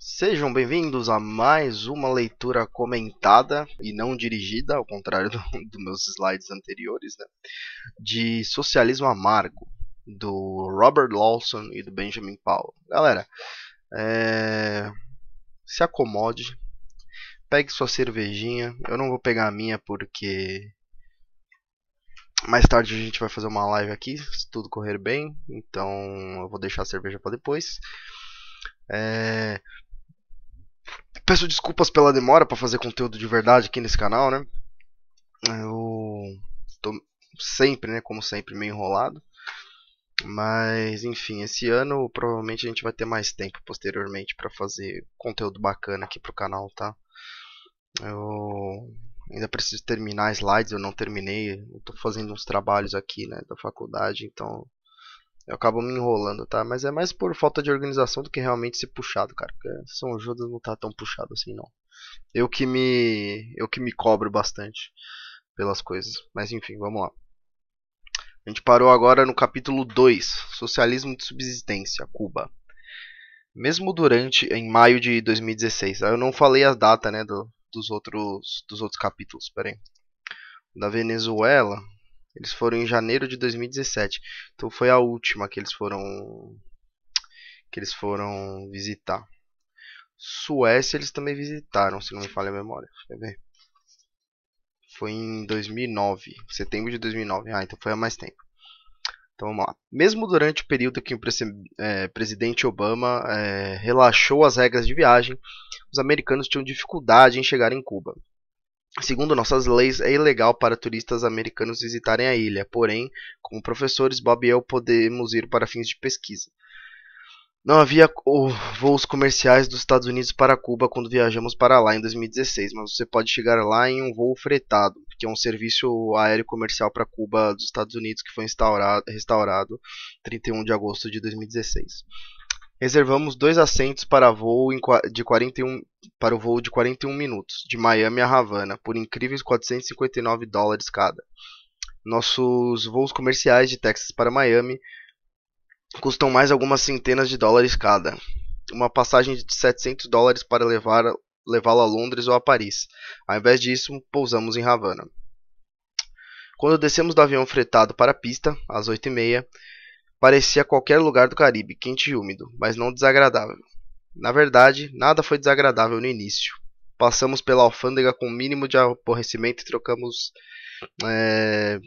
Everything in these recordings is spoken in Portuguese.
Sejam bem-vindos a mais uma leitura comentada e não dirigida, ao contrário dos do meus slides anteriores, né? de Socialismo Amargo, do Robert Lawson e do Benjamin Powell. Galera, é... se acomode, pegue sua cervejinha. Eu não vou pegar a minha porque mais tarde a gente vai fazer uma live aqui, se tudo correr bem. Então eu vou deixar a cerveja para depois. É... Peço desculpas pela demora para fazer conteúdo de verdade aqui nesse canal, né? Eu tô sempre, né, como sempre, meio enrolado. Mas, enfim, esse ano provavelmente a gente vai ter mais tempo posteriormente para fazer conteúdo bacana aqui pro canal, tá? Eu ainda preciso terminar slides, eu não terminei. Eu tô fazendo uns trabalhos aqui, né, da faculdade, então eu acabo me enrolando, tá? Mas é mais por falta de organização do que realmente ser puxado, cara. Porque São Judas não tá tão puxado assim, não. Eu que me, eu que me cobro bastante pelas coisas. Mas enfim, vamos lá. A gente parou agora no capítulo 2, Socialismo de Subsistência, Cuba. Mesmo durante, em maio de 2016, eu não falei as datas né, do, dos, outros, dos outros capítulos, peraí. Da Venezuela, eles foram em janeiro de 2017. Então foi a última que eles foram que eles foram visitar. Suécia eles também visitaram, se não me falha a memória. ver? Foi em 2009, setembro de 2009. Ah, então foi há mais tempo. Então vamos lá. Mesmo durante o período que o é, presidente Obama é, relaxou as regras de viagem, os americanos tinham dificuldade em chegar em Cuba. Segundo nossas leis, é ilegal para turistas americanos visitarem a ilha, porém, como professores, Bob e eu podemos ir para fins de pesquisa. Não havia voos comerciais dos Estados Unidos para Cuba quando viajamos para lá em 2016, mas você pode chegar lá em um voo fretado, que é um serviço aéreo comercial para Cuba dos Estados Unidos que foi restaurado 31 de agosto de 2016. Reservamos dois assentos para, voo de 41, para o voo de 41 minutos, de Miami a Havana, por incríveis 459 dólares cada. Nossos voos comerciais de Texas para Miami custam mais algumas centenas de dólares cada. Uma passagem de 700 dólares para levar levá-lo a Londres ou a Paris. Ao invés disso, pousamos em Havana. Quando descemos do avião fretado para a pista, às 8h30, Parecia qualquer lugar do Caribe, quente e úmido, mas não desagradável. Na verdade, nada foi desagradável no início. Passamos pela alfândega com o mínimo de aborrecimento e trocamos é,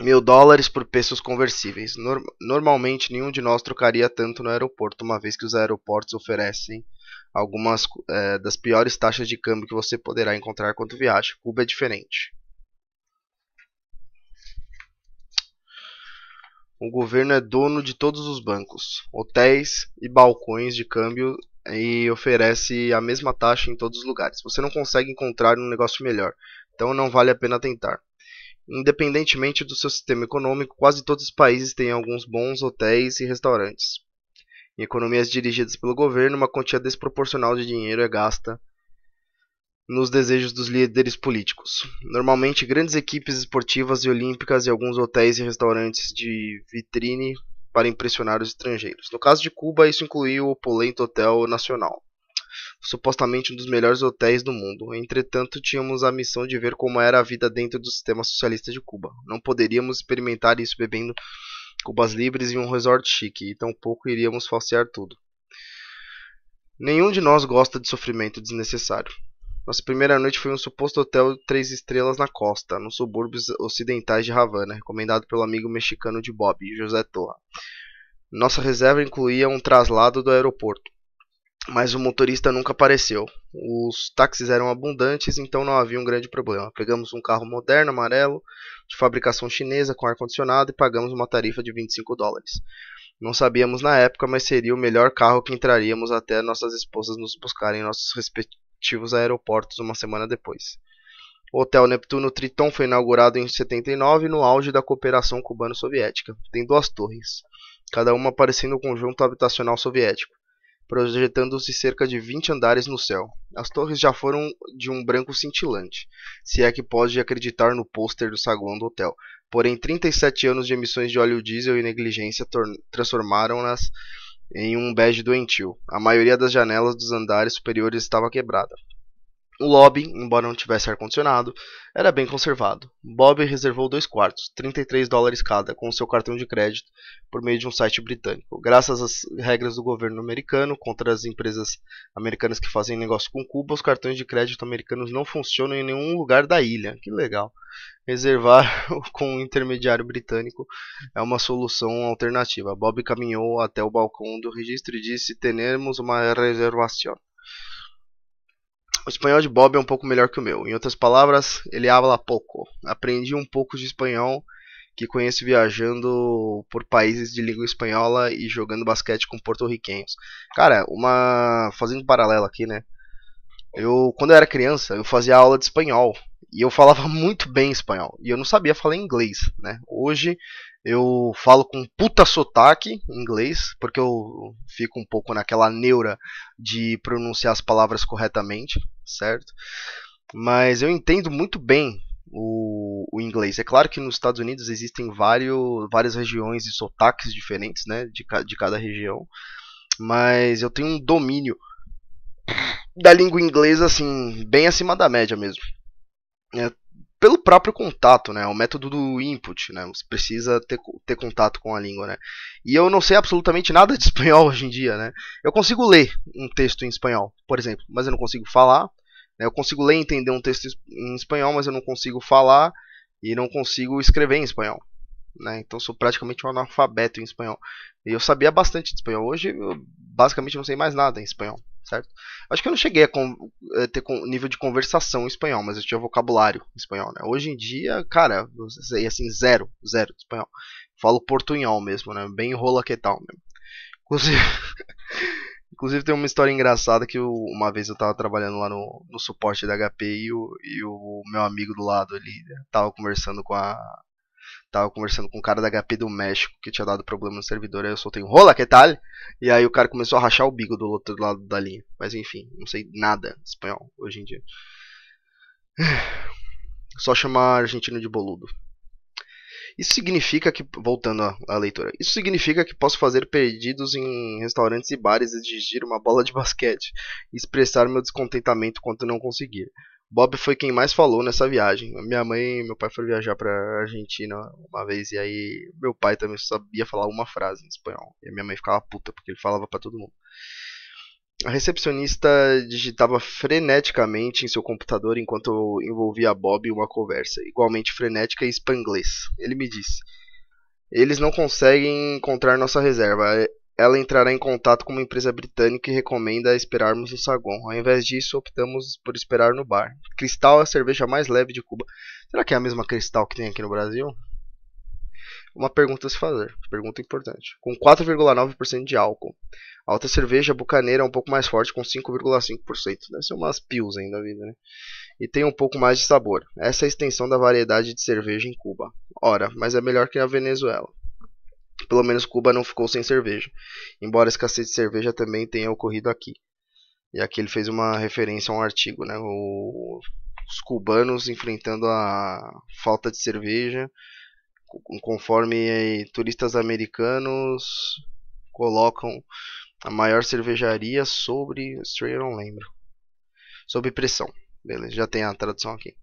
mil dólares por pesos conversíveis. normalmente, nenhum de nós trocaria tanto no aeroporto, uma vez que os aeroportos oferecem algumas é, das piores taxas de câmbio que você poderá encontrar quando viaja. Cuba é diferente. o governo é dono de todos os bancos, hotéis e balcões de câmbio e oferece a mesma taxa em todos os lugares. Você não consegue encontrar um negócio melhor, então não vale a pena tentar. Independentemente do seu sistema econômico, quase todos os países têm alguns bons hotéis e restaurantes. Em economias dirigidas pelo governo, uma quantia desproporcional de dinheiro é gasta nos desejos dos líderes políticos. Normalmente, grandes equipes esportivas e olímpicas e alguns hotéis e restaurantes de vitrine para impressionar os estrangeiros. No caso de Cuba, isso incluiu o opulento Hotel Nacional, supostamente um dos melhores hotéis do mundo. Entretanto, tínhamos a missão de ver como era a vida dentro do sistema socialista de Cuba. Não poderíamos experimentar isso bebendo cubas livres em um resort chique, e tampouco iríamos falsear tudo. Nenhum de nós gosta de sofrimento desnecessário. Nossa primeira noite foi um suposto hotel três estrelas na costa, nos subúrbios ocidentais de Havana, recomendado pelo amigo mexicano de Bob, José Torra. Nossa reserva incluía um traslado do aeroporto, mas o motorista nunca apareceu. Os táxis eram abundantes, então não havia um grande problema. Pegamos um carro moderno, amarelo, de fabricação chinesa, com ar-condicionado e pagamos uma tarifa de 25 dólares. Não sabíamos na época, mas seria o melhor carro que entraríamos até nossas esposas nos buscarem em nossos respectivos respectivos aeroportos uma semana depois. O Hotel Neptuno Triton foi inaugurado em 79 no auge da cooperação cubano-soviética. Tem duas torres, cada uma parecendo um conjunto habitacional soviético, projetando-se cerca de 20 andares no céu. As torres já foram de um branco cintilante, se é que pode acreditar no pôster do saguão do hotel. Porém, 37 anos de emissões de óleo diesel e negligência transformaram-nas em um bege doentio. A maioria das janelas dos andares superiores estava quebrada. O lobby, embora não tivesse ar-condicionado, era bem conservado. Bob reservou dois quartos, 33 dólares cada, com seu cartão de crédito, por meio de um site britânico. Graças às regras do governo americano contra as empresas americanas que fazem negócio com Cuba, os cartões de crédito americanos não funcionam em nenhum lugar da ilha. Que legal! Reservar com um intermediário britânico é uma solução alternativa. Bob caminhou até o balcão do registro e disse: "Temos uma reservação. O espanhol de Bob é um pouco melhor que o meu. Em outras palavras, ele habla pouco. Aprendi um pouco de espanhol que conheço viajando por países de língua espanhola e jogando basquete com porto-riquenhos. Cara, uma fazendo paralelo aqui, né? Eu quando eu era criança, eu fazia aula de espanhol e eu falava muito bem espanhol e eu não sabia falar inglês, né? Hoje eu falo com puta sotaque em inglês, porque eu fico um pouco naquela neura de pronunciar as palavras corretamente, certo? Mas eu entendo muito bem o, o, inglês. É claro que nos Estados Unidos existem vários, várias regiões e sotaques diferentes, né, de, de cada região, mas eu tenho um domínio da língua inglesa, assim, bem acima da média mesmo. É, pelo próprio contato, né? O método do input, né? Você precisa ter, ter contato com a língua, né? E eu não sei absolutamente nada de espanhol hoje em dia, né? Eu consigo ler um texto em espanhol, por exemplo, mas eu não consigo falar, né? Eu consigo ler e entender um texto em espanhol, mas eu não consigo falar e não consigo escrever em espanhol. Né? Então sou praticamente um analfabeto em espanhol. E eu sabia bastante de espanhol. Hoje eu basicamente não sei mais nada em espanhol, certo? Acho que eu não cheguei a, a eh, ter nível de conversação em espanhol, mas eu tinha vocabulário em espanhol. Né? Hoje em dia, cara, eu sei assim zero, zero de espanhol. Falo portunhol mesmo, né? Bem rola que tal mesmo. Inclusive Inclusive tem uma história engraçada que eu, uma vez eu tava trabalhando lá no, no suporte da HP e o, e o meu amigo do lado ali tava conversando com a. Tava conversando com o cara da HP do México que tinha dado problema no servidor. Aí eu soltei um rola, que tal? E aí o cara começou a rachar o bico do outro lado da linha. Mas enfim, não sei nada de espanhol hoje em dia. Só chamar argentino de boludo. Isso significa que, voltando à leitura, isso significa que posso fazer pedidos em restaurantes e bares, exigir uma bola de basquete e expressar meu descontentamento quanto não conseguir. Bob foi quem mais falou nessa viagem. Minha mãe e meu pai foram viajar para Argentina uma vez e aí meu pai também sabia falar uma frase em espanhol. E minha mãe ficava puta porque ele falava para todo mundo. A recepcionista digitava freneticamente em seu computador enquanto envolvia Bob em uma conversa, igualmente frenética e espanglês. Ele me disse: Eles não conseguem encontrar nossa reserva. Ela entrará em contato com uma empresa britânica e recomenda esperarmos no saguão. Ao invés disso, optamos por esperar no bar. Cristal é a cerveja mais leve de Cuba. Será que é a mesma Cristal que tem aqui no Brasil? uma pergunta a se fazer, pergunta importante. Com 4,9% de álcool. A outra cerveja bucaneira é um pouco mais forte, com 5,5%. Deve ser umas pilsen ainda, vida, né? E tem um pouco mais de sabor. Essa é a extensão da variedade de cerveja em Cuba. Ora, mas é melhor que na Venezuela. Pelo menos Cuba não ficou sem cerveja. Embora a escassez de cerveja também tenha ocorrido aqui. E aqui ele fez uma referência a um artigo, né? O... Os cubanos enfrentando a falta de cerveja conforme eh, turistas americanos colocam a maior cervejaria sobre. Eu não lembro. Sob pressão. Beleza, já tem a tradução aqui.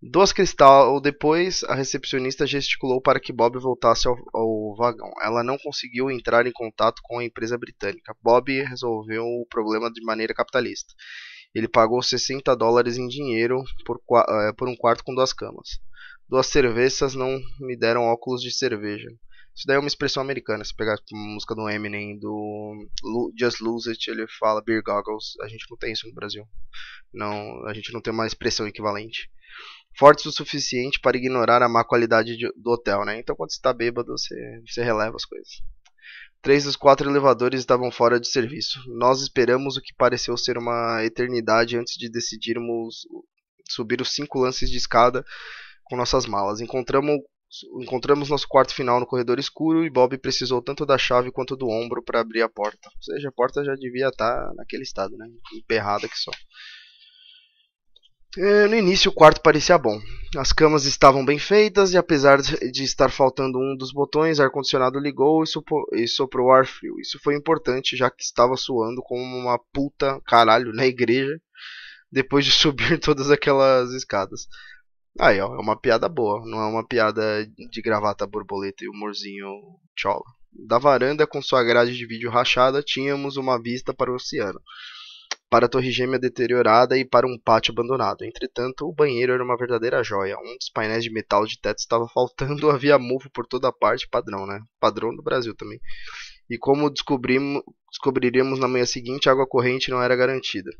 Duas cristal depois, a recepcionista gesticulou para que Bob voltasse ao, ao, vagão. Ela não conseguiu entrar em contato com a empresa britânica. Bob resolveu o problema de maneira capitalista. Ele pagou 60 dólares em dinheiro por, eh, por um quarto com duas camas duas cervejas não me deram óculos de cerveja. Isso daí é uma expressão americana. Se pegar uma música do Eminem, do Just Lose It, ele fala beer goggles. A gente não tem isso no Brasil. Não, a gente não tem uma expressão equivalente. Fortes o suficiente para ignorar a má qualidade de, do hotel, né? Então quando você está bêbado, você, você releva as coisas. Três dos quatro elevadores estavam fora de serviço. Nós esperamos o que pareceu ser uma eternidade antes de decidirmos subir os cinco lances de escada com nossas malas. Encontramos, encontramos nosso quarto final no corredor escuro e Bob precisou tanto da chave quanto do ombro para abrir a porta. Ou seja, a porta já devia estar tá naquele estado, né? Emperrada que só. Eh, no início o quarto parecia bom. As camas estavam bem feitas e apesar de estar faltando um dos botões, ar-condicionado ligou e, soprou ar frio. Isso foi importante, já que estava suando como uma puta caralho na igreja depois de subir todas aquelas escadas. Aí, ó, é uma piada boa, não é uma piada de gravata borboleta e humorzinho tchola. Da varanda com sua grade de vídeo rachada, tínhamos uma vista para o oceano, para a torre gêmea deteriorada e para um pátio abandonado. Entretanto, o banheiro era uma verdadeira joia. Um dos painéis de metal de teto estava faltando, havia mofo por toda parte, padrão, né? Padrão do Brasil também. E como descobrimos, descobriríamos na manhã seguinte, a água corrente não era garantida.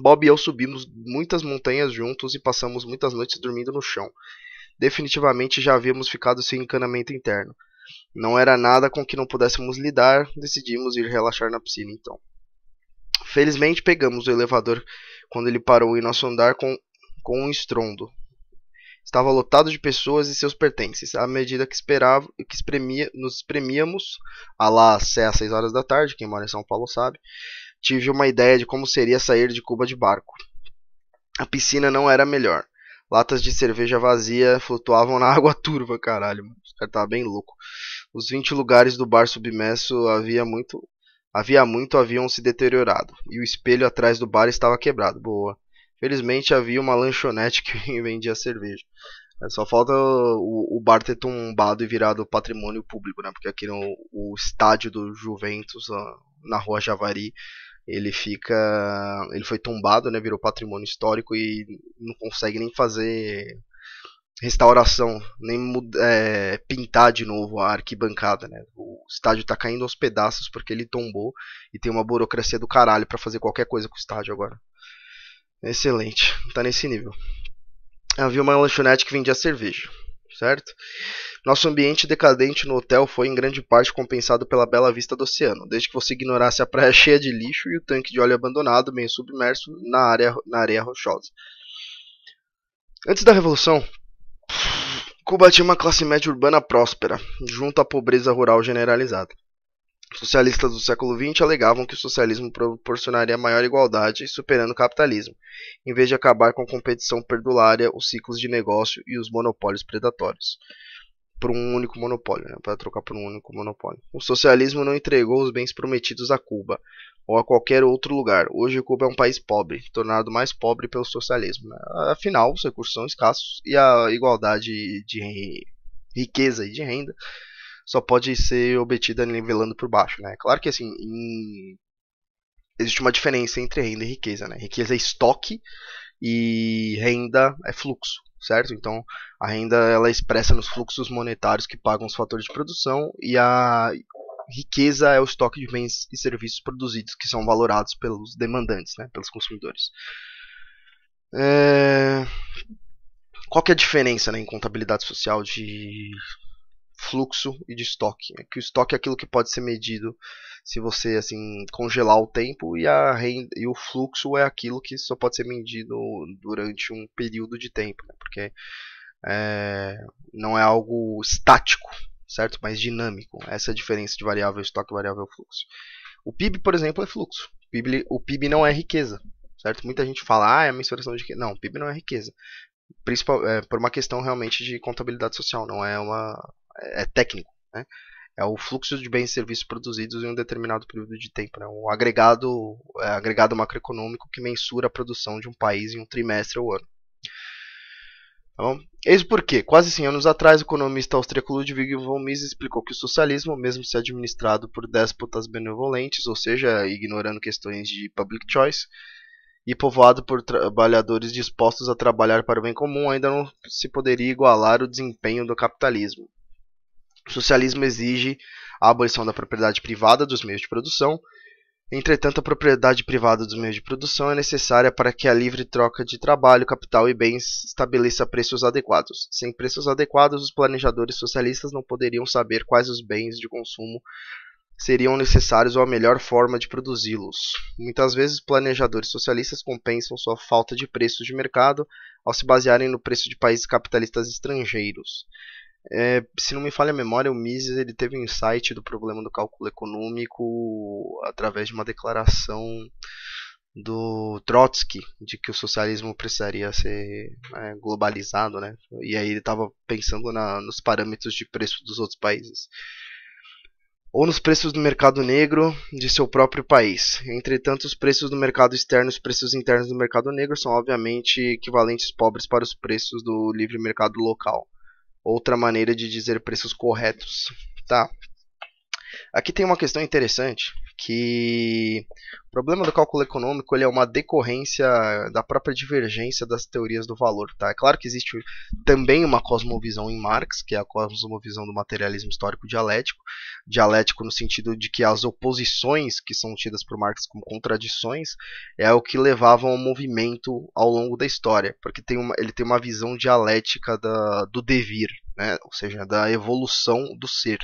Bob e eu subimos muitas montanhas juntos e passamos muitas noites dormindo no chão. Definitivamente já havíamos ficado sem encanamento interno. Não era nada com que não pudéssemos lidar, decidimos ir relaxar na piscina então. Felizmente pegamos o elevador quando ele parou em nosso andar com, com um estrondo. Estava lotado de pessoas e seus pertences. À medida que esperava, que espremia, nos espremíamos, a lá, é às 6 horas da tarde, quem mora em São Paulo sabe, tive uma ideia de como seria sair de Cuba de barco. A piscina não era melhor. Latas de cerveja vazia flutuavam na água turva, caralho. Mano. Os tava bem louco. Os 20 lugares do bar submerso havia muito, havia muito haviam se deteriorado e o espelho atrás do bar estava quebrado. Boa. Felizmente havia uma lanchonete que vendia cerveja. É, só falta o, o bar ter tombado e virado patrimônio público, né? Porque aqui no o estádio do Juventus, ah, na rua Javari, ele fica, ele foi tombado, né, virou patrimônio histórico e não consegue nem fazer restauração, nem é, pintar de novo a arquibancada, né? O estádio está caindo aos pedaços porque ele tombou e tem uma burocracia do caralho para fazer qualquer coisa com o estádio agora. Excelente, tá nesse nível. Havia uma lanchonete que vendia cerveja certo? Nosso ambiente decadente no hotel foi em grande parte compensado pela bela vista do oceano, desde que você ignorasse a praia cheia de lixo e o tanque de óleo abandonado meio submerso na, área, na areia rochosa. Antes da Revolução, Cuba tinha uma classe média urbana próspera, junto à pobreza rural generalizada socialistas do século XX alegavam que o socialismo proporcionaria maior igualdade, superando o capitalismo, em vez de acabar com a competição perdulária, os ciclos de negócio e os monopólios predatórios. Por um único monopólio, né? para trocar por um único monopólio. O socialismo não entregou os bens prometidos a Cuba ou a qualquer outro lugar. Hoje, Cuba é um país pobre, tornado mais pobre pelo socialismo. Né? Afinal, os recursos são escassos e a igualdade de riqueza e de renda só pode ser obtida nivelando por baixo, né? Claro que assim, em... existe uma diferença entre renda e riqueza, né? Riqueza é estoque e renda é fluxo, certo? Então, a renda ela é expressa nos fluxos monetários que pagam os fatores de produção e a riqueza é o estoque de bens e serviços produzidos que são valorados pelos demandantes, né? Pelos consumidores. É... Qual que é a diferença né, em contabilidade social de fluxo e de estoque. É que o estoque é aquilo que pode ser medido se você assim congelar o tempo e, a renda, e o fluxo é aquilo que só pode ser medido durante um período de tempo, né? porque é, não é algo estático, certo? Mas dinâmico. Essa é a diferença de variável estoque, variável fluxo. O PIB, por exemplo, é fluxo. O PIB, o PIB não é riqueza, certo? Muita gente fala, ah, é a mensuração de riqueza. Não, o PIB não é riqueza. Principal, é, por uma questão realmente de contabilidade social, não é uma é, técnico, né? é o fluxo de bens e serviços produzidos em um determinado período de tempo, né? o agregado, é, agregado macroeconômico que mensura a produção de um país em um trimestre ou ano. Então, eis porque, quase 100 anos atrás, o economista austríaco Ludwig von Mises explicou que o socialismo, mesmo se administrado por déspotas benevolentes, ou seja, ignorando questões de public choice, e povoado por trabalhadores dispostos a trabalhar para o bem comum, ainda não se poderia igualar o desempenho do capitalismo. O socialismo exige a abolição da propriedade privada dos meios de produção. Entretanto, a propriedade privada dos meios de produção é necessária para que a livre troca de trabalho, capital e bens estabeleça preços adequados. Sem preços adequados, os planejadores socialistas não poderiam saber quais os bens de consumo seriam necessários ou a melhor forma de produzi-los. Muitas vezes, planejadores socialistas compensam sua falta de preços de mercado ao se basearem no preço de países capitalistas estrangeiros. É, se não me falha a memória, o Mises ele teve um insight do problema do cálculo econômico através de uma declaração do Trotsky de que o socialismo precisaria ser é, globalizado, né? E aí ele estava pensando na, nos parâmetros de preço dos outros países ou nos preços do mercado negro de seu próprio país. Entretanto, os preços do mercado externo e os preços internos do mercado negro são obviamente equivalentes pobres para os preços do livre mercado local outra maneira de dizer preços corretos, tá? Aqui tem uma questão interessante que o problema do cálculo econômico ele é uma decorrência da própria divergência das teorias do valor. Tá? É claro que existe também uma cosmovisão em Marx, que é a cosmovisão do materialismo histórico dialético, dialético no sentido de que as oposições que são tidas por Marx como contradições é o que levavam ao movimento ao longo da história, porque tem uma, ele tem uma visão dialética da, do devir, né? ou seja, da evolução do ser.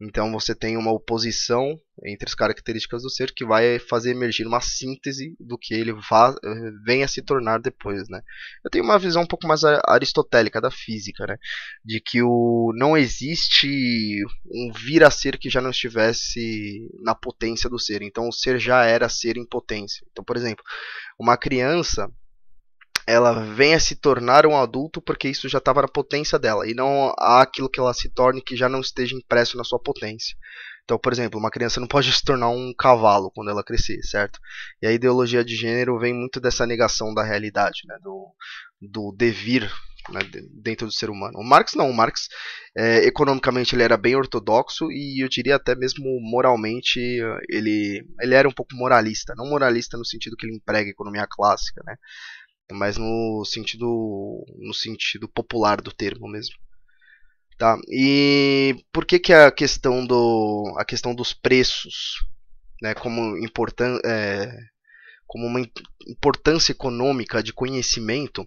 Então você tem uma oposição entre as características do ser que vai fazer emergir uma síntese do que ele vá, eh, venha se tornar depois, né? Eu tenho uma visão um pouco mais aristotélica da física, né? De que o não existe um vir a ser que já não estivesse na potência do ser. Então o ser já era ser em potência. Então, por exemplo, uma criança ela venha se tornar um adulto porque isso já estava na potência dela e não há aquilo que ela se torne que já não esteja impresso na sua potência. Então, por exemplo, uma criança não pode se tornar um cavalo quando ela crescer, certo? E a ideologia de gênero vem muito dessa negação da realidade, né? do, do devir né, dentro do ser humano. O Marx não, o Marx é, economicamente ele era bem ortodoxo e eu diria até mesmo moralmente ele, ele era um pouco moralista, não moralista no sentido que ele emprega a economia clássica, né? É mais no sentido no sentido popular do termo mesmo. Tá? E por que, que a questão do a questão dos preços, né, como importan é, como uma importância econômica de conhecimento,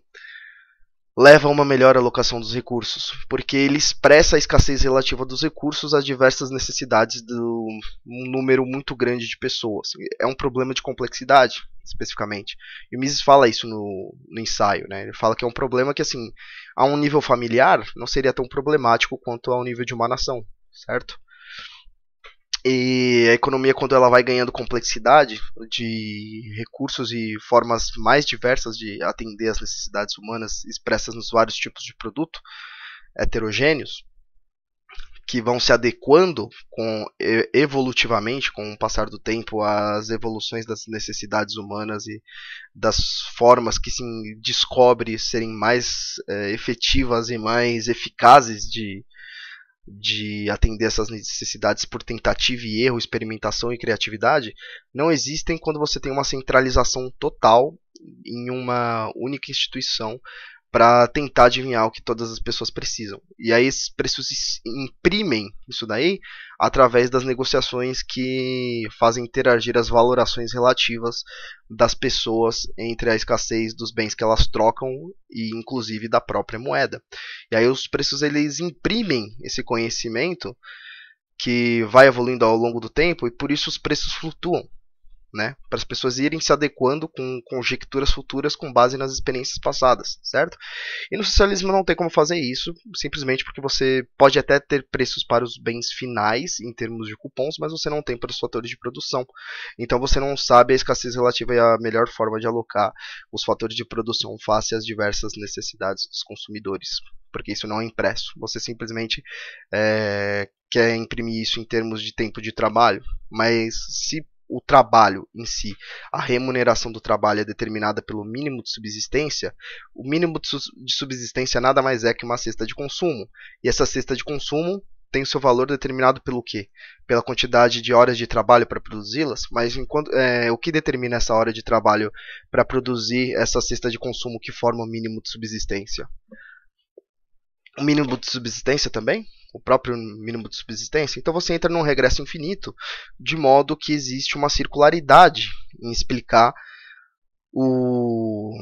leva a uma melhor alocação dos recursos, porque ele expressa a escassez relativa dos recursos às diversas necessidades de um número muito grande de pessoas. É um problema de complexidade, especificamente. E o Mises fala isso no, no ensaio, né? Ele fala que é um problema que, assim, a um nível familiar, não seria tão problemático quanto ao nível de uma nação, certo? E a economia, quando ela vai ganhando complexidade de recursos e formas mais diversas de atender às necessidades humanas expressas nos vários tipos de produto heterogêneos, que vão se adequando com, evolutivamente com o passar do tempo às evoluções das necessidades humanas e das formas que se descobre serem mais é, efetivas e mais eficazes de de atender essas necessidades por tentativa e erro, experimentação e criatividade, não existem quando você tem uma centralização total em uma única instituição para tentar adivinhar o que todas as pessoas precisam. E aí esses preços imprimem isso daí através das negociações que fazem interagir as valorações relativas das pessoas entre a escassez dos bens que elas trocam e inclusive da própria moeda. E aí os preços eles imprimem esse conhecimento que vai evoluindo ao longo do tempo e por isso os preços flutuam né? Para as pessoas irem se adequando com conjecturas futuras com base nas experiências passadas, certo? E no socialismo não tem como fazer isso, simplesmente porque você pode até ter preços para os bens finais em termos de cupons, mas você não tem para os fatores de produção. Então você não sabe a escassez relativa e a melhor forma de alocar os fatores de produção face às diversas necessidades dos consumidores, porque isso não é impresso. Você simplesmente é, quer imprimir isso em termos de tempo de trabalho, mas se o trabalho em si, a remuneração do trabalho é determinada pelo mínimo de subsistência, o mínimo de subsistência nada mais é que uma cesta de consumo. E essa cesta de consumo tem seu valor determinado pelo quê? Pela quantidade de horas de trabalho para produzi-las, mas enquanto, é, o que determina essa hora de trabalho para produzir essa cesta de consumo que forma o mínimo de subsistência? O mínimo de subsistência também o próprio mínimo de subsistência, então você entra num regresso infinito, de modo que existe uma circularidade em explicar o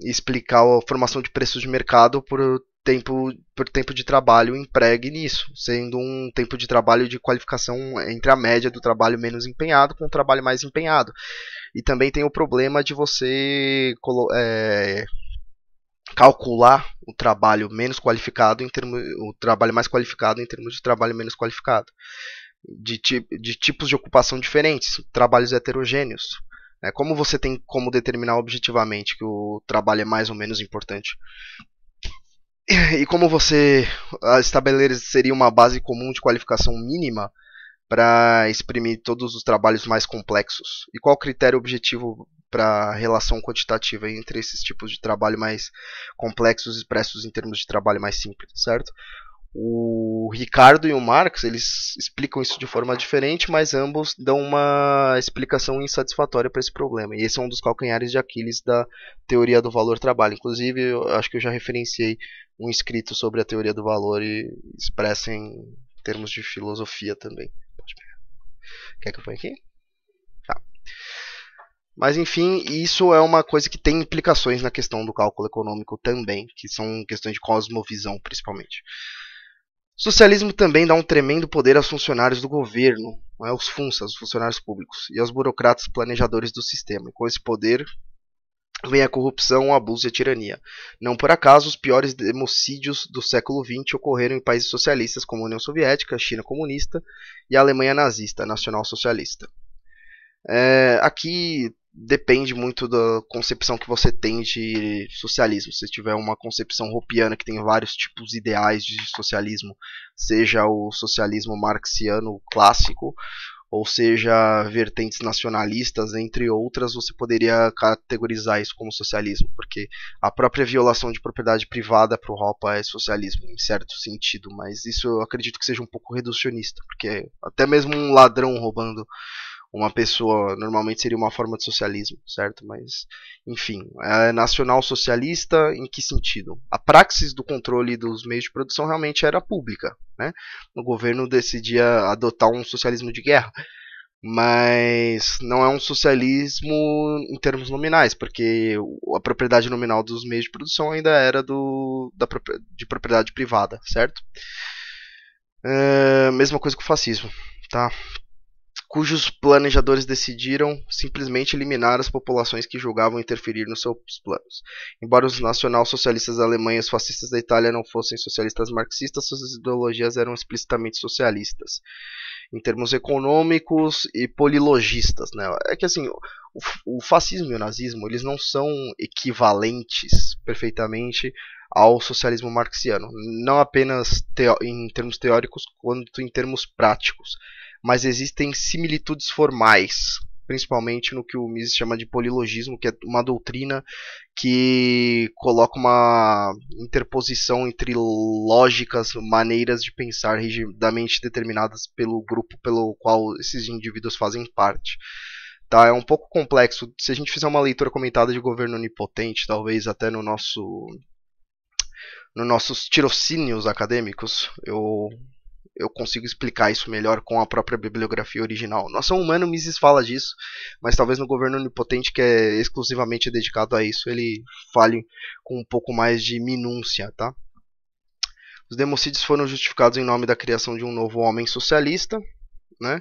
explicar a formação de preços de mercado por tempo por tempo de trabalho empregue nisso, sendo um tempo de trabalho de qualificação entre a média do trabalho menos empenhado com o trabalho mais empenhado. E também tem o problema de você é, calcular o trabalho menos qualificado em termos o trabalho mais qualificado em termos de trabalho menos qualificado de, de tipos de ocupação diferentes trabalhos heterogêneos né? como você tem como determinar objetivamente que o trabalho é mais ou menos importante e como você ah, estabeleceria uma base comum de qualificação mínima para exprimir todos os trabalhos mais complexos? E qual o critério objetivo para a relação quantitativa entre esses tipos de trabalho mais complexos expressos em termos de trabalho mais simples, certo? O Ricardo e o Marx eles explicam isso de forma diferente, mas ambos dão uma explicação insatisfatória para esse problema. E esse é um dos calcanhares de Aquiles da teoria do valor trabalho. Inclusive, eu acho que eu já referenciei um escrito sobre a teoria do valor e expressa em termos de filosofia também. Pode pegar. Quer que eu ponha aqui? Tá. Mas enfim, isso é uma coisa que tem implicações na questão do cálculo econômico também, que são questões de cosmovisão principalmente. Socialismo também dá um tremendo poder aos funcionários do governo, aos é? funsas, aos funcionários públicos, e aos burocratas planejadores do sistema. E com esse poder, vem a corrupção, o abuso e a tirania. Não por acaso, os piores democídios do século XX ocorreram em países socialistas como a União Soviética, a China comunista e a Alemanha nazista, nacional-socialista. É, aqui depende muito da concepção que você tem de socialismo. Se tiver uma concepção ropiana que tem vários tipos ideais de socialismo, seja o socialismo marxiano clássico ou seja, vertentes nacionalistas, entre outras, você poderia categorizar isso como socialismo, porque a própria violação de propriedade privada para o Hoppe é socialismo, em certo sentido, mas isso eu acredito que seja um pouco reducionista, porque até mesmo um ladrão roubando uma pessoa, normalmente seria uma forma de socialismo, certo? Mas, enfim, é nacional socialista em que sentido? A praxis do controle dos meios de produção realmente era pública, né? O governo decidia adotar um socialismo de guerra, mas não é um socialismo em termos nominais, porque a propriedade nominal dos meios de produção ainda era do, da, de propriedade privada, certo? É, mesma coisa com o fascismo, tá? cujos planejadores decidiram simplesmente eliminar as populações que julgavam interferir nos seus planos. Embora os nacional-socialistas da Alemanha e os fascistas da Itália não fossem socialistas marxistas, suas ideologias eram explicitamente socialistas, em termos econômicos e polilogistas. Né? É que assim, o, o fascismo e o nazismo eles não são equivalentes perfeitamente ao socialismo marxiano, não apenas em termos teóricos, quanto em termos práticos mas existem similitudes formais, principalmente no que o Mises chama de polilogismo, que é uma doutrina que coloca uma interposição entre lógicas, maneiras de pensar rigidamente determinadas pelo grupo pelo qual esses indivíduos fazem parte. Tá, é um pouco complexo. Se a gente fizer uma leitura comentada de governo onipotente, talvez até no nosso nos nossos tirocínios acadêmicos, eu eu consigo explicar isso melhor com a própria bibliografia original. Nossa Humano Mises fala disso, mas talvez no governo onipotente, que é exclusivamente dedicado a isso, ele fale com um pouco mais de minúcia, tá? Os democídios foram justificados em nome da criação de um novo homem socialista, né?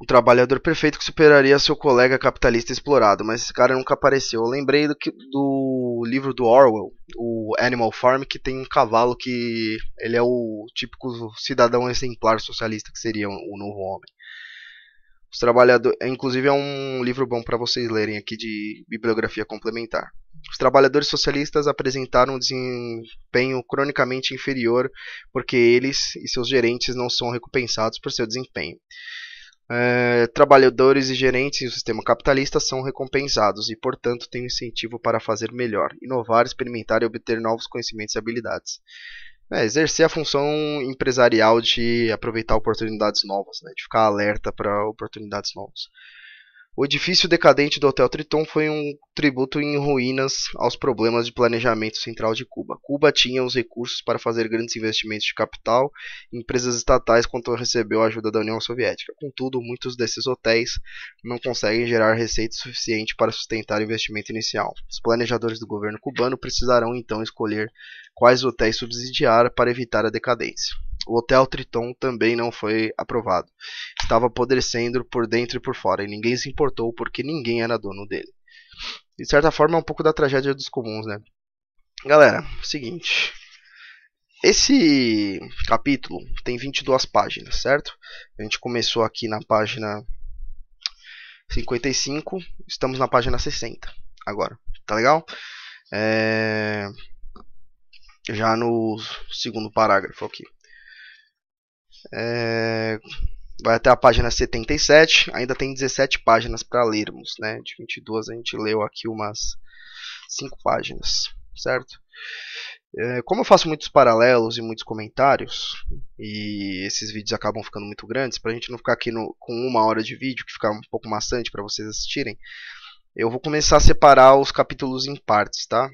o trabalhador perfeito que superaria seu colega capitalista explorado, mas esse cara nunca apareceu. Eu lembrei do, que, do livro do Orwell, o Animal Farm, que tem um cavalo que ele é o típico cidadão exemplar socialista que seria o novo homem. Os trabalhadores, inclusive é um livro bom para vocês lerem aqui de bibliografia complementar. Os trabalhadores socialistas apresentaram um desempenho cronicamente inferior porque eles e seus gerentes não são recompensados por seu desempenho é, trabalhadores e gerentes em um sistema capitalista são recompensados e, portanto, têm um incentivo para fazer melhor, inovar, experimentar e obter novos conhecimentos e habilidades. É, exercer a função empresarial de aproveitar oportunidades novas, né, de ficar alerta para oportunidades novas. O edifício decadente do Hotel Triton foi um tributo em ruínas aos problemas de planejamento central de Cuba. Cuba tinha os recursos para fazer grandes investimentos de capital em empresas estatais quando recebeu a ajuda da União Soviética. Contudo, muitos desses hotéis não conseguem gerar receita suficiente para sustentar o investimento inicial. Os planejadores do governo cubano precisarão então escolher quais hotéis subsidiar para evitar a decadência. O Hotel Triton também não foi aprovado. Estava apodrecendo por dentro e por fora, e ninguém se importou porque ninguém era dono dele. De certa forma, é um pouco da tragédia dos comuns, né? Galera, seguinte. Esse capítulo tem 22 páginas, certo? A gente começou aqui na página 55, estamos na página 60 agora, tá legal? É... Já no segundo parágrafo aqui. É, vai até a página 77, ainda tem 17 páginas para lermos, né? De 22 a gente leu aqui umas 5 páginas, certo? É, como eu faço muitos paralelos e muitos comentários, e esses vídeos acabam ficando muito grandes, para a gente não ficar aqui no, com uma hora de vídeo, que fica um pouco maçante para vocês assistirem, eu vou começar a separar os capítulos em partes, tá?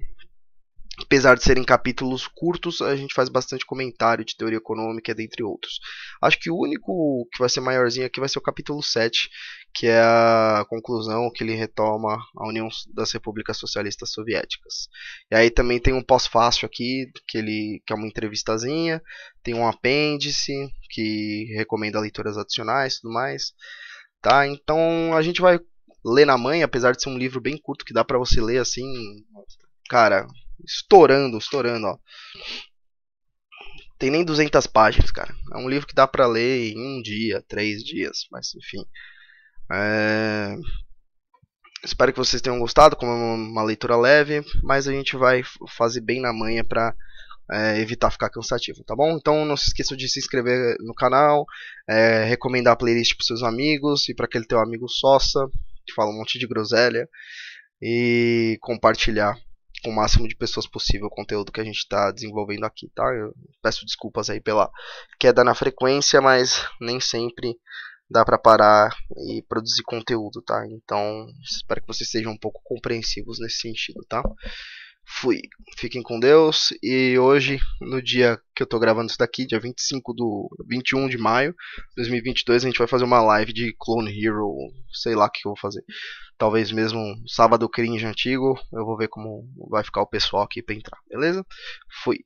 Apesar de serem capítulos curtos, a gente faz bastante comentário de teoria econômica, dentre outros. Acho que o único que vai ser maiorzinho aqui vai ser o capítulo 7, que é a conclusão que ele retoma a União das Repúblicas Socialistas Soviéticas. E aí também tem um pós-fácil aqui, que, ele, que é uma entrevistazinha, tem um apêndice que recomenda leituras adicionais e tudo mais. Tá? Então a gente vai ler na mãe, apesar de ser um livro bem curto que dá para você ler assim, cara, estourando, estourando, ó. Tem nem 200 páginas, cara. É um livro que dá para ler em um dia, três dias, mas enfim. É... Espero que vocês tenham gostado, como é uma leitura leve, mas a gente vai fazer bem na manhã para é, evitar ficar cansativo, tá bom? Então não se esqueça de se inscrever no canal, é, recomendar a playlist para seus amigos e para aquele teu amigo sossa que fala um monte de groselha e compartilhar o máximo de pessoas possível o conteúdo que a gente está desenvolvendo aqui, tá? Eu peço desculpas aí pela queda na frequência, mas nem sempre dá para parar e produzir conteúdo, tá? Então, espero que vocês sejam um pouco compreensivos nesse sentido, tá? Fui. Fiquem com Deus. E hoje, no dia que eu tô gravando isso daqui, dia 25 do 21 de maio de 2022, a gente vai fazer uma live de Clone Hero, sei lá o que eu vou fazer. Talvez mesmo sábado cringe antigo. Eu vou ver como vai ficar o pessoal aqui para entrar, beleza? Fui.